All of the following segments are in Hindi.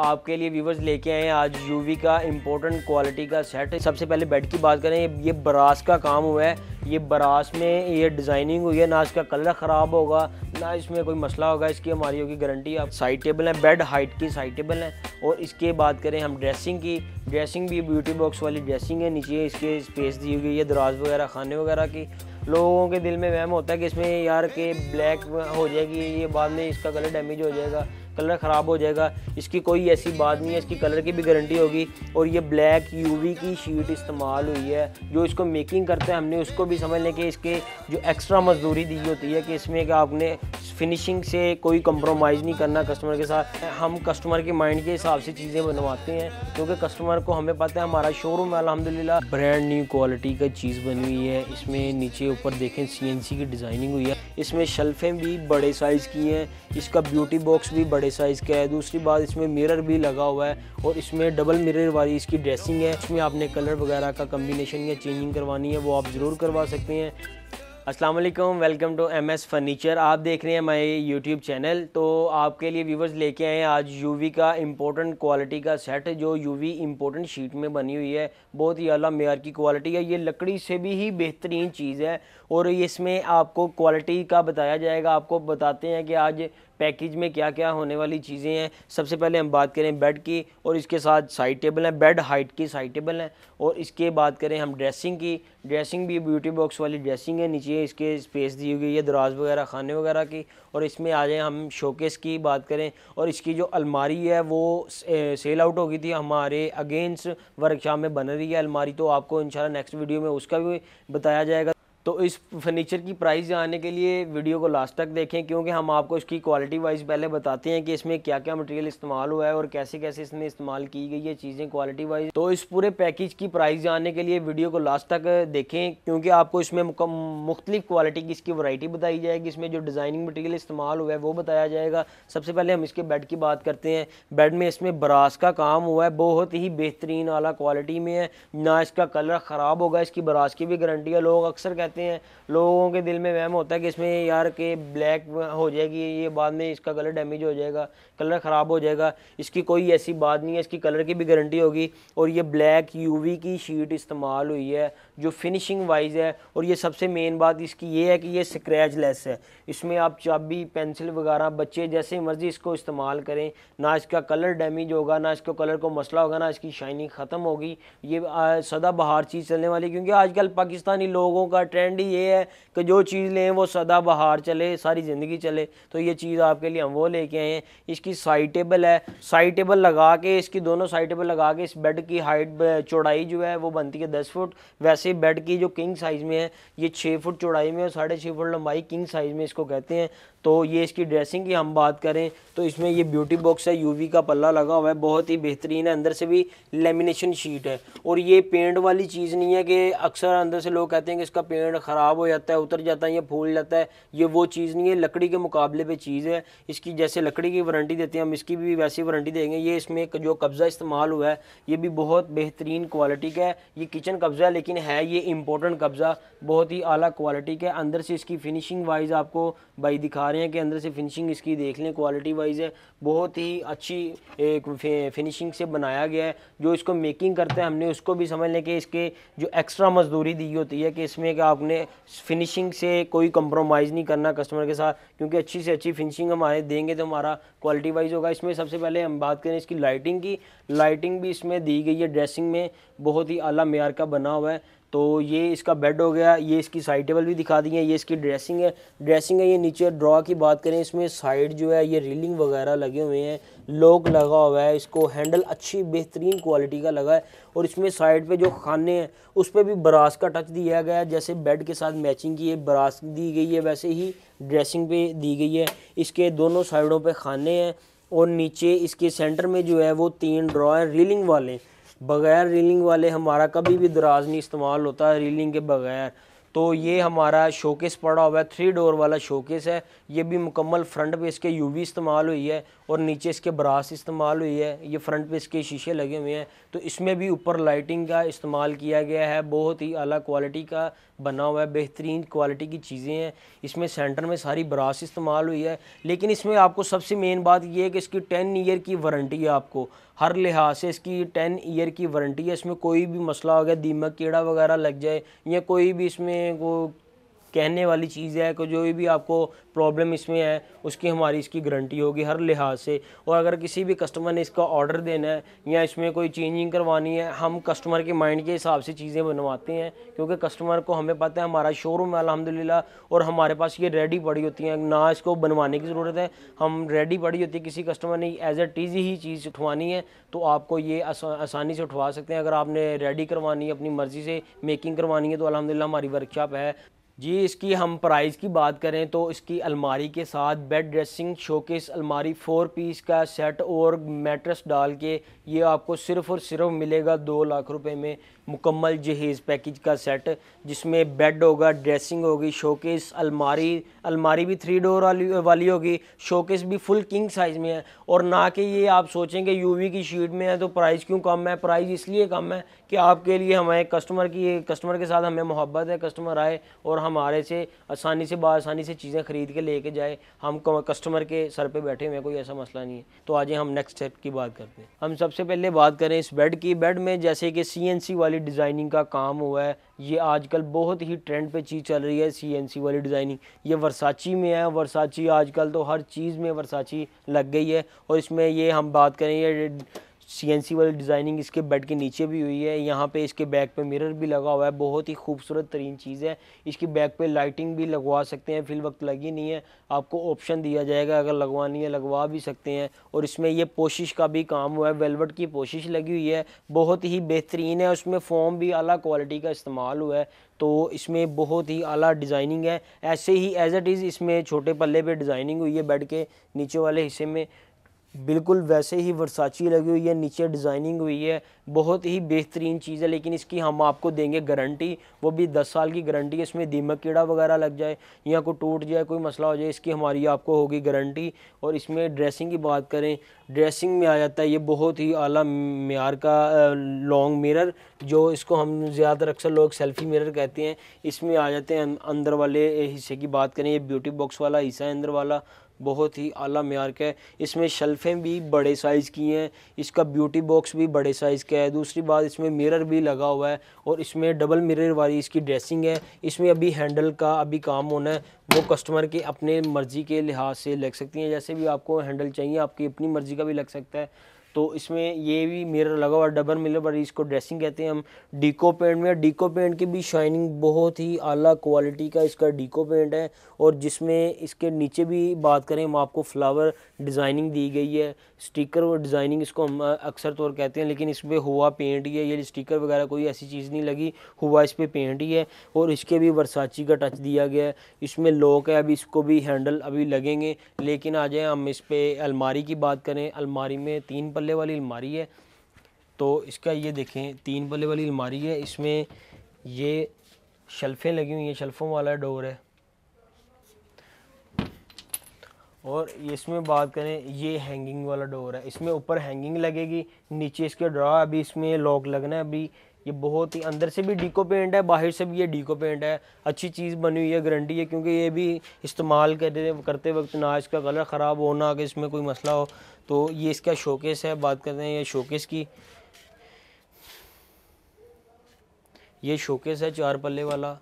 आपके लिए व्यूवर्स लेके आए हैं आज यूवी का इम्पोर्टेंट क्वालिटी का सेट सबसे पहले बेड की बात करें ये बरास का काम हुआ है ये बरास में ये डिज़ाइनिंग हुई है ना इसका कलर ख़राब होगा ना इसमें कोई मसला होगा इसकी हमारी होगी गारंटी आप साइड टेबल है बेड हाइट की साइड टेबल है और इसके बात करें हम ड्रेसिंग की ड्रेसिंग भी ब्यूटी बॉक्स वाली ड्रेसिंग है नीचे इसके स्पेस दी हुई है दराज वगैरह खाने वगैरह की लोगों के दिल में वहम होता है कि इसमें यार के ब्लैक हो जाएगी ये बाद में इसका कलर डैमेज हो जाएगा कलर ख़राब हो जाएगा इसकी कोई ऐसी बात नहीं है इसकी कलर की भी गारंटी होगी और ये ब्लैक यूवी की शीट इस्तेमाल हुई है जो इसको मेकिंग करते हैं हमने उसको भी समझ लें कि इसके जो एक्स्ट्रा मजदूरी दी होती है कि इसमें कि आपने फिनिशिंग से कोई कंप्रोमाइज़ नहीं करना कस्टमर के साथ हम कस्टमर के माइंड के हिसाब से चीज़ें बनवाते हैं क्योंकि कस्टमर को हमें पता है हमारा शोरूम अलहमदिल्ला ब्रांड न्यू क्वालिटी का चीज़ बनी हुई है इसमें नीचे ऊपर देखें सी की डिज़ाइनिंग हुई है इसमें शेल्फ़ें भी बड़े साइज़ की हैं इसका ब्यूटी बॉक्स भी बड़े साइज़ का है दूसरी बात इसमें मिरर भी लगा हुआ है और इसमें डबल मिरर वाली इसकी ड्रेसिंग है इसमें आपने कलर वगैरह का कम्बिनेशन या चेंजिंग करवानी है वो आप ज़रूर करवा सकते हैं अस्सलाम वालेकुम welcome to M S furniture आप देख रहे हैं हमारे यूट्यूब चैनल तो आपके लिए व्यूवर्स लेके आए हैं आज यूवी का इम्पोर्टेंट क्वालिटी का सेट जो यूवी इम्पोर्टेंट शीट में बनी हुई है बहुत ही अला मैार की क्वालिटी है ये लकड़ी से भी ही बेहतरीन चीज़ है और इसमें आपको क्वालिटी का बताया जाएगा आपको बताते हैं कि आज पैकेज में क्या क्या होने वाली चीज़ें हैं सबसे पहले हम बात करें बेड की और इसके साथ साइड टेबल हैं बेड हाइट की साइड टेबल हैं और इसके बात करें हम ड्रेसिंग की ड्रेसिंग भी ब्यूटी बॉक्स वाली ड्रेसिंग है नीचे इसके स्पेस दी गई है दराज वगैरह खाने वगैरह की और इसमें आ जाएँ हम शोकेस की बात करें और इसकी जो अलमारी है वो सेल आउट हो गई थी हमारे अगेंस्ट वर्कशॉप में बन रही है अलमारी तो आपको इन नेक्स्ट वीडियो में उसका भी बताया जाएगा तो इस फर्नीचर की प्राइस जानने के लिए वीडियो को लास्ट तक देखें क्योंकि हम आपको इसकी क्वालिटी वाइज पहले बताते हैं कि इसमें क्या क्या मटेरियल इस्तेमाल हुआ है और कैसे कैसे इसमें इस्तेमाल की गई है चीज़ें क्वालिटी वाइज तो इस पूरे पैकेज की प्राइस जानने के लिए वीडियो को लास्ट तक देखें क्योंकि आपको इसमें मुख्तलिफ क्वालिटी की इसकी वरायटी बताई जाएगी इसमें जो डिज़ाइनिंग मटीरियल इस्तेमाल हुआ है वो बताया जाएगा सबसे पहले हम इसके बेड की बात करते हैं बेड में इसमें बरास का काम हुआ है बहुत ही बेहतरीन अला क्वालिटी में है ना इसका कलर ख़राब होगा इसकी बरास की भी गारंटी है लोग अक्सर कहते रहते हैं लोगों के दिल में वहम होता है कि इसमें यार के ब्लैक हो जाएगी ये बाद में इसका कलर डैमेज हो जाएगा कलर ख़राब हो जाएगा इसकी कोई ऐसी बात नहीं है इसकी कलर की भी गारंटी होगी और ये ब्लैक यूवी की शीट इस्तेमाल हुई है जो फिनिशिंग वाइज है और ये सबसे मेन बात इसकी ये है कि ये स्क्रैच लेस है इसमें आप चाबी पेंसिल वगैरह बच्चे जैसे मर्ज़ी इसको इस्तेमाल करें ना इसका कलर डैमेज होगा ना इसको कलर को मसला होगा ना इसकी शाइनिंग ख़त्म होगी ये सदा बहार चीज़ चलने वाली क्योंकि आजकल पाकिस्तानी लोगों का ट्रेंड ही ये है कि जो चीज़ लें वो सदा बहार चले सारी ज़िंदगी चले तो ये चीज़ आपके लिए हम वो लेके आए हैं इसकी इसकी साइड टेबल है साइड टेबल लगा के इसकी दोनों साइड टेबल लगा के इस बेड की हाइट चौड़ाई जो है वो बनती है दस फुट वैसे बेड की जो किंग साइज़ में है ये छः फुट चौड़ाई में और साढ़े छः फुट लंबाई किंग साइज़ में इसको कहते हैं तो ये इसकी ड्रेसिंग की हम बात करें तो इसमें ये ब्यूटी बॉक्स है यूवी का पल्ला लगा हुआ है बहुत ही बेहतरीन है अंदर से भी लेमिनेशन शीट है और ये पेंट वाली चीज़ नहीं है कि अक्सर अंदर से लोग कहते हैं कि इसका पेंट ख़राब हो जाता है उतर जाता है या फूल जाता है ये वो चीज़ नहीं है लकड़ी के मुकाबले पर चीज़ है इसकी जैसे लकड़ी की वारंटी देते हैं हम इसकी भी वैसी वारंटी देंगे ये इसमें जो कब्ज़ा इस्तेमाल हुआ है ये भी बहुत बेहतरीन क्वालिटी का है ये किचन कब्ज़ा है लेकिन है ये इंपॉर्टेंट कब्ज़ा बहुत ही अली क्वालिटी का है अंदर से इसकी फिनिशिंग वाइज आपको भाई दिखा रहे हैं कि अंदर से फिनिशिंग इसकी देख लें क्वालिटी वाइज है बहुत ही अच्छी एक फिनिशिंग से बनाया गया है जो इसको मेकिंग करते हैं हमने उसको भी समझ लें कि इसके जो एक्स्ट्रा मजदूरी दी होती है कि इसमें कि आपने फिनिशिंग से कोई कंप्रोमाइज़ नहीं करना कस्टमर के साथ क्योंकि अच्छी से अच्छी फिनिशिंग हमारे देंगे तो हमारा क्वालिटी वाइज होगा इसमें सबसे पहले हम बात करें इसकी लाइटिंग की लाइटिंग भी इसमें दी गई है ड्रेसिंग में बहुत ही अला मैार का बना हुआ है तो ये इसका बेड हो गया ये इसकी साइड टेबल भी दिखा दी है ये इसकी ड्रेसिंग है ड्रेसिंग है ये नीचे ड्रॉ की बात करें इसमें साइड जो है ये रीलिंग वगैरह लगे हुए हैं लॉक लगा हुआ है इसको हैंडल अच्छी बेहतरीन क्वालिटी का लगा है और इसमें साइड पे जो खाने हैं उस पर भी बरास का टच दिया गया है जैसे बेड के साथ मैचिंग की है बरास दी गई है वैसे ही ड्रेसिंग पे दी गई है इसके दोनों साइडों पर खाने हैं और नीचे इसके सेंटर में जो है वो तीन ड्रॉ है रीलिंग वाले हैं बग़ैर रीलिंग वाले हमारा कभी भी दराज नहीं इस्तेमाल होता रीलिंग के बग़ैर तो ये हमारा शोकेस पड़ा हुआ है थ्री डोर वाला शोकेस है ये भी मुकम्मल फ्रंट पे इसके यूवी इस्तेमाल हुई है और नीचे इसके ब्रास इस्तेमाल हुई है ये फ्रंट पे इसके शीशे लगे हुए हैं तो इसमें भी ऊपर लाइटिंग का इस्तेमाल किया गया है बहुत ही अला क्वालिटी का बना हुआ है बेहतरीन क्वालिटी की चीज़ें हैं इसमें सेंटर में सारी ब्रास इस्तेमाल हुई है लेकिन इसमें आपको सबसे मेन बात यह है कि इसकी टेन ईयर की वारंटी है आपको हर लिहाज से इसकी टेन ईयर की वारंटी है इसमें कोई भी मसला हो गया दीमक कीड़ा वगैरह लग जाए या कोई भी इसमें 대한민국 कहने वाली चीज़ है कि जो भी आपको प्रॉब्लम इसमें है उसकी हमारी इसकी गारंटी होगी हर लिहाज से और अगर किसी भी कस्टमर ने इसका ऑर्डर देना है या इसमें कोई चेंजिंग करवानी है हम कस्टमर के माइंड के हिसाब से चीज़ें बनवाते हैं क्योंकि कस्टमर को हमें पता है हमारा शोरूम है अलहमदिल्ला और हमारे पास ये रेडी पड़ी होती हैं ना इसको बनवाने की ज़रूरत है हम रेडी पड़ी होती है किसी कस्टमर ने एज ए टीजी ही चीज़ उठवानी है तो आपको ये आसानी से उठवा सकते हैं अगर आपने रेडी करवानी है अपनी मर्ज़ी से मेकिंग करवानी है तो अलहमदिल्ला हमारी वर्कशॉप है जी इसकी हम प्राइस की बात करें तो इसकी अलमारी के साथ बेड ड्रेसिंग शोकेस अलमारी फोर पीस का सेट और मेट्रस डाल के ये आपको सिर्फ़ और सिर्फ मिलेगा दो लाख रुपए में मुकम्मल जहेज़ पैकेज का सेट जिसमें बेड होगा ड्रेसिंग होगी शोकेस अलमारी अलमारी भी थ्री डोर वाली वाली होगी शोकेस भी फुल किंग साइज़ में है और ना कि ये आप सोचेंगे यूवी की शीट में है तो प्राइस क्यों कम है प्राइस इसलिए कम है कि आपके लिए हमारे कस्टमर की कस्टमर के साथ हमें मोहब्बत है कस्टमर आए और हमारे से आसानी से बसानी से चीज़ें ख़रीद के लेके जाए हम कस्टमर के सर पर बैठे हुए हैं कोई ऐसा मसला नहीं है तो आज हम नेक्स्ट स्टेप की बात करते हैं हम सबसे पहले बात करें इस बेड की बेड में जैसे कि सी वाली वाली डिज़ाइनिंग का काम हुआ है ये आजकल बहुत ही ट्रेंड पे चीज़ चल रही है सीएनसी वाली डिज़ाइनिंग ये वर्साची में है वर्साची आजकल तो हर चीज़ में वर्साची लग गई है और इसमें ये हम बात करें ये सीएनसी वाली डिज़ाइनिंग इसके बेड के नीचे भी हुई है यहाँ पे इसके बैक पे मिरर भी लगा हुआ है बहुत ही खूबसूरत तरीन चीज़ है इसकी बैक पे लाइटिंग भी लगवा सकते हैं फिल वक्त लगी नहीं है आपको ऑप्शन दिया जाएगा अगर लगवानी है लगवा भी सकते हैं और इसमें ये पोशिश का भी काम हुआ है वेलवेट की पोशिश लगी हुई है बहुत ही बेहतरीन है उसमें फॉर्म भी अला क्वालिटी का इस्तेमाल हुआ है तो इसमें बहुत ही अला डिज़ाइनिंग है ऐसे ही एज़ एट इज़ इसमें छोटे पल्ले पर डिज़ाइनिंग हुई है बेड के नीचे वाले हिस्से में बिल्कुल वैसे ही वर्साची लगी हुई है नीचे डिज़ाइनिंग हुई है बहुत ही बेहतरीन चीज़ है लेकिन इसकी हम आपको देंगे गारंटी वो भी दस साल की गारंटी है इसमें दीमक कीड़ा वगैरह लग जाए या कोई टूट जाए कोई मसला हो जाए इसकी हमारी आपको होगी गारंटी और इसमें ड्रेसिंग की बात करें ड्रेसिंग में आ जाता है ये बहुत ही अला मैार का लॉन्ग मिरर जो इसको हम ज़्यादातर अक्सर लोग सेल्फ़ी मिरर कहते हैं इसमें आ जाते हैं अंदर वाले हिस्से की बात करें ये ब्यूटी बॉक्स वाला हिस्सा है अंदर वाला बहुत ही आला मैार का है इसमें शल्फ़ें भी बड़े साइज़ की हैं इसका ब्यूटी बॉक्स भी बड़े साइज़ का है दूसरी बात इसमें मिरर भी लगा हुआ है और इसमें डबल मिरर वाली इसकी ड्रेसिंग है इसमें अभी हैंडल का अभी काम होना है वो कस्टमर के अपने मर्ज़ी के लिहाज से लग सकती हैं जैसे भी आपको हैंडल चाहिए आपकी अपनी मर्ज़ी का भी लग सकता है तो इसमें ये भी मिरर लगा हुआ डबल मिरर पर इसको ड्रेसिंग कहते हैं हम डीको पेंट में डीको पेंट की भी शाइनिंग बहुत ही आला क्वालिटी का इसका डीको पेंट है और जिसमें इसके नीचे भी बात करें हम आपको फ्लावर डिज़ाइनिंग दी गई है स्टिकर और डिज़ाइनिंग इसको हम अक्सर तौर कहते हैं लेकिन इस पर हुआ पेंट ही है ये स्टिकर वगैरह कोई ऐसी चीज़ नहीं लगी हुआ इस पर पेंट ही है और इसके भी वर्साची का टच दिया गया है इसमें लॉक है अभी इसको भी हैंडल अभी लगेंगे लेकिन आ जाए हम इस पर अलमारी की बात करें अलमारी में तीन पल्ले वाली अलमारी है तो इसका ये देखें तीन पल्ले वाली अलमारी है इसमें ये शल्फ़ें लगी हुई हैं शल्फ़ों वाला डोर है और इसमें बात करें ये हैंगिंग वाला डोर है इसमें ऊपर हैंगिंग लगेगी नीचे इसके ड्रा अभी इसमें लॉक लगना है अभी ये बहुत ही अंदर से भी डीको पेंट है बाहर से भी ये डीको पेंट है अच्छी चीज़ बनी हुई है गारंटी है क्योंकि ये भी इस्तेमाल करते करते वक्त ना इसका कलर ख़राब हो ना कि इसमें कोई मसला हो तो ये इसका शोकेस है बात करते हैं ये शोकेस की ये शोकेस है चार पल्ले वाला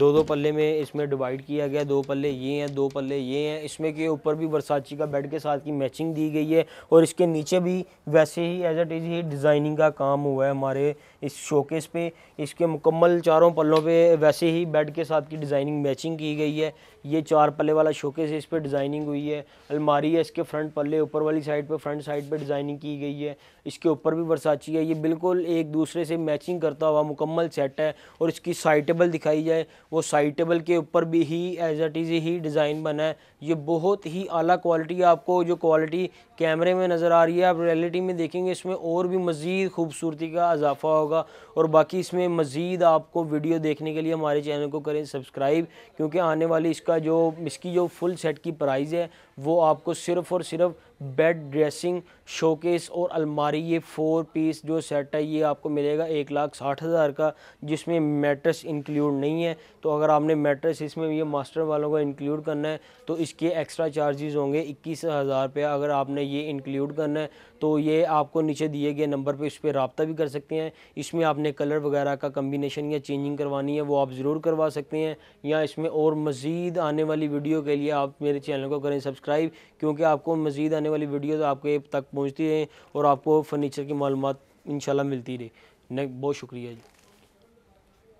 दो दो पल्ले में इसमें डिवाइड किया गया दो पल्ले ये हैं दो पल्ले ये हैं इसमें के ऊपर भी बरसाची का बेड के साथ की मैचिंग दी गई है और इसके नीचे भी वैसे ही एज एट इज़ ही डिज़ाइनिंग का काम हुआ है हमारे इस शोकेस पे इसके मुकम्मल चारों पल्लों पे वैसे ही बेड के साथ की डिज़ाइनिंग मैचिंग की गई है ये चार पल्ले वाला शोकेस इस पर डिज़ाइनिंग हुई है अलमारी है इसके फ्रंट पल्ले ऊपर वाली साइड पर फ्रंट साइड पर डिज़ाइनिंग की गई है इसके ऊपर भी बरसाची है ये बिल्कुल एक दूसरे से मैचिंग करता हुआ मुकम्मल सेट है और इसकी साइटेबल दिखाई जाए वो टेबल के ऊपर भी ही एज एट इज़ ही डिज़ाइन बना है ये बहुत ही आला क्वालिटी आपको जो क्वालिटी कैमरे में नज़र आ रही है आप रियलिटी में देखेंगे इसमें और भी मज़ीद खूबसूरती का इजाफा होगा और बाकी इसमें मज़ीद आपको वीडियो देखने के लिए हमारे चैनल को करें सब्सक्राइब क्योंकि आने वाली इसका जो इसकी जो फुल सेट की प्राइज़ है वो आपको सिर्फ़ और सिर्फ बेड ड्रेसिंग शोकेस और अलमारी ये फोर पीस जो सेट है ये आपको मिलेगा एक लाख साठ हज़ार का जिसमें मेट्रेस इंक्लूड नहीं है तो अगर आपने मेट्रेस इसमें ये मास्टर वालों को इंक्लूड करना है तो इसके एक्स्ट्रा चार्जेस होंगे इक्कीस हज़ार रुपया अगर आपने ये इंक्लूड करना है तो ये आपको नीचे दिए गए नंबर पे इस पर रबता भी कर सकते हैं इसमें आपने कलर वगैरह का कम्बिनेशन या चेंजिंग करवानी है वो आप ज़रूर करवा सकते हैं या इसमें और मज़ीद आने वाली वीडियो के लिए आप मेरे चैनल को करें सब्सक्राइब क्योंकि आपको मज़ीद आने वाली वीडियो तो आपके तक पहुँचती रहें और आपको फ़र्नीचर की मालूम इन मिलती रही बहुत शुक्रिया जी